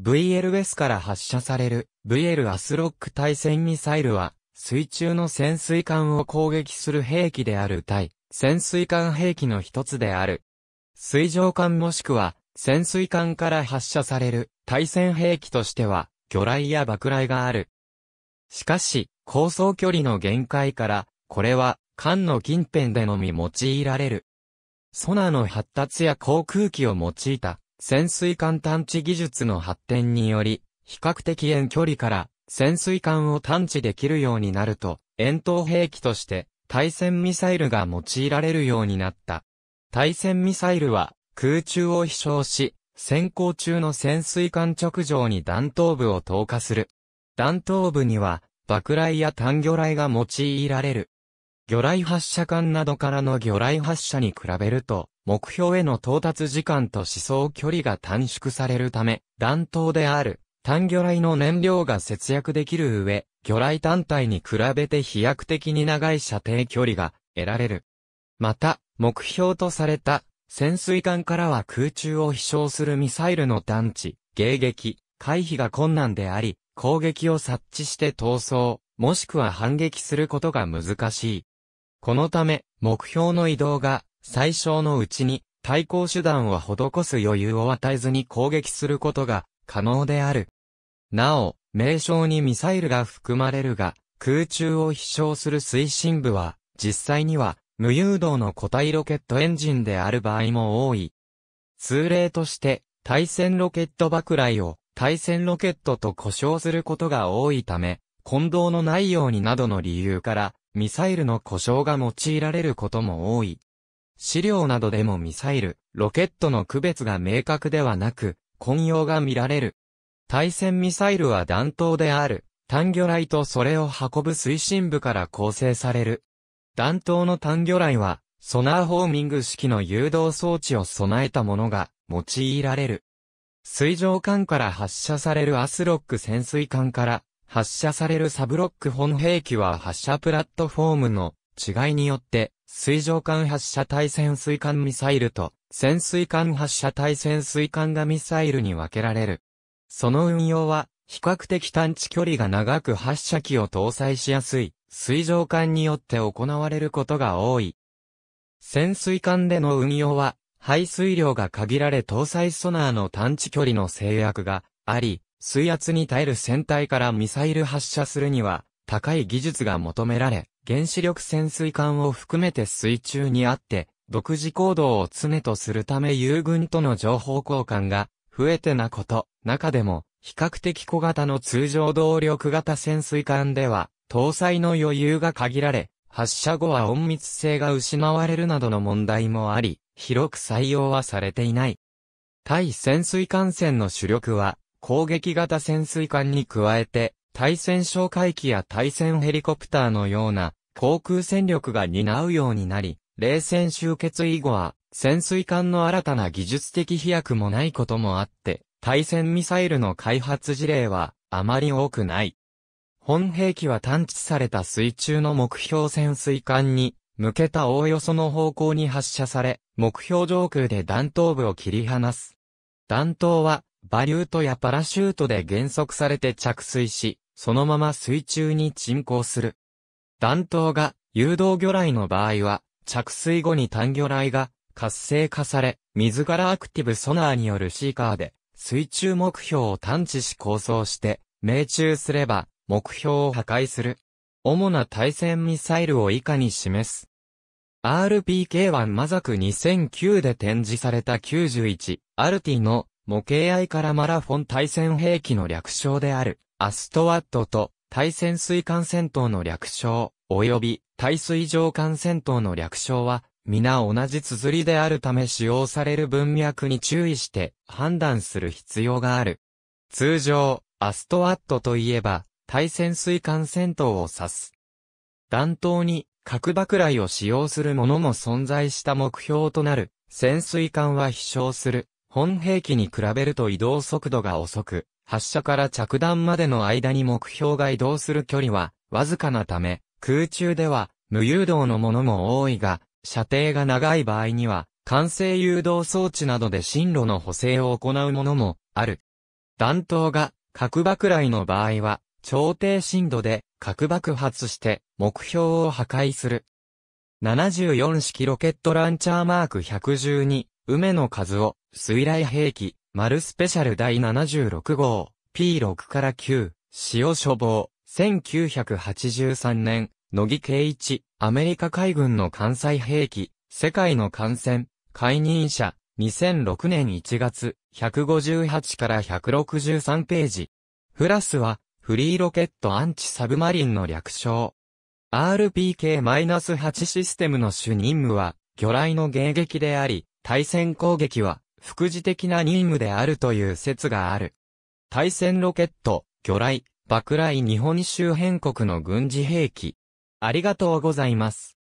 VLS から発射される VL アスロック対戦ミサイルは、水中の潜水艦を攻撃する兵器である対、潜水艦兵器の一つである。水上艦もしくは、潜水艦から発射される対戦兵器としては、魚雷や爆雷がある。しかし、高層距離の限界から、これは、艦の近辺でのみ用いられる。ソナーの発達や航空機を用いた潜水艦探知技術の発展により、比較的遠距離から潜水艦を探知できるようになると、遠投兵器として対戦ミサイルが用いられるようになった。対戦ミサイルは空中を飛翔し、潜航中の潜水艦直上に弾頭部を投下する。弾頭部には爆雷や単魚雷が用いられる。魚雷発射艦などからの魚雷発射に比べると、目標への到達時間と思想距離が短縮されるため、弾頭である単魚雷の燃料が節約できる上、魚雷単体に比べて飛躍的に長い射程距離が得られる。また、目標とされた潜水艦からは空中を飛翔するミサイルの探知、迎撃、回避が困難であり、攻撃を察知して逃走、もしくは反撃することが難しい。このため、目標の移動が最小のうちに対抗手段は施す余裕を与えずに攻撃することが可能である。なお、名称にミサイルが含まれるが、空中を飛翔する推進部は、実際には無誘導の固体ロケットエンジンである場合も多い。通例として、対戦ロケット爆雷を対戦ロケットと呼称することが多いため、混同のないようになどの理由から、ミサイルの故障が用いられることも多い。資料などでもミサイル、ロケットの区別が明確ではなく、混用が見られる。対戦ミサイルは弾頭である、単魚雷とそれを運ぶ推進部から構成される。弾頭の単魚雷は、ソナーホーミング式の誘導装置を備えたものが用いられる。水上艦から発射されるアスロック潜水艦から発射されるサブロック本兵器は発射プラットフォームの違いによって水上艦発射対潜水艦ミサイルと、潜水艦発射対潜水艦がミサイルに分けられる。その運用は、比較的探知距離が長く発射機を搭載しやすい、水上艦によって行われることが多い。潜水艦での運用は、排水量が限られ搭載ソナーの探知距離の制約があり、水圧に耐える船体からミサイル発射するには、高い技術が求められ、原子力潜水艦を含めて水中にあって、独自行動を常とするため友軍との情報交換が増えてなこと、中でも、比較的小型の通常動力型潜水艦では、搭載の余裕が限られ、発射後は隠密性が失われるなどの問題もあり、広く採用はされていない。対潜水艦船の主力は、攻撃型潜水艦に加えて、対戦哨戒機や対戦ヘリコプターのような、航空戦力が担うようになり、冷戦終結以後は、潜水艦の新たな技術的飛躍もないこともあって、対戦ミサイルの開発事例は、あまり多くない。本兵器は探知された水中の目標潜水艦に、向けたおおよその方向に発射され、目標上空で弾頭部を切り離す。弾頭は、バリュートやパラシュートで減速されて着水し、そのまま水中に沈降する。弾頭が誘導魚雷の場合は、着水後に単魚雷が活性化され、水柄アクティブソナーによるシーカーで、水中目標を探知し構想して、命中すれば、目標を破壊する。主な対戦ミサイルを以下に示す。RPK-1 マザク2009で展示された91、アルティの模型愛からマラフォン対戦兵器の略称である、アストワットと対潜水艦戦闘の略称、及び対水上艦戦闘の略称は、皆同じ綴りであるため使用される文脈に注意して判断する必要がある。通常、アストワットといえば、対潜水艦戦闘を指す。弾頭に核爆雷を使用するものも存在した目標となる、潜水艦は飛翔する、本兵器に比べると移動速度が遅く、発射から着弾までの間に目標が移動する距離は、わずかなため、空中では、無誘導のものも多いが、射程が長い場合には、完成誘導装置などで進路の補正を行うものも、ある。弾頭が、核爆雷の場合は、超低深度で、核爆発して、目標を破壊する。74式ロケットランチャーマーク112、梅の数を、水雷兵器、丸スペシャル第76号、P6 から9、塩処方、1983年、野木圭一、アメリカ海軍の関西兵器、世界の艦船、解任者、2006年1月、158から163ページ。フラスは、フリーロケットアンチサブマリンの略称。RPK-8 システムの主任務は、魚雷の迎撃であり、対戦攻撃は、副次的な任務であるという説がある。対戦ロケット、魚雷、爆雷日本周辺国の軍事兵器。ありがとうございます。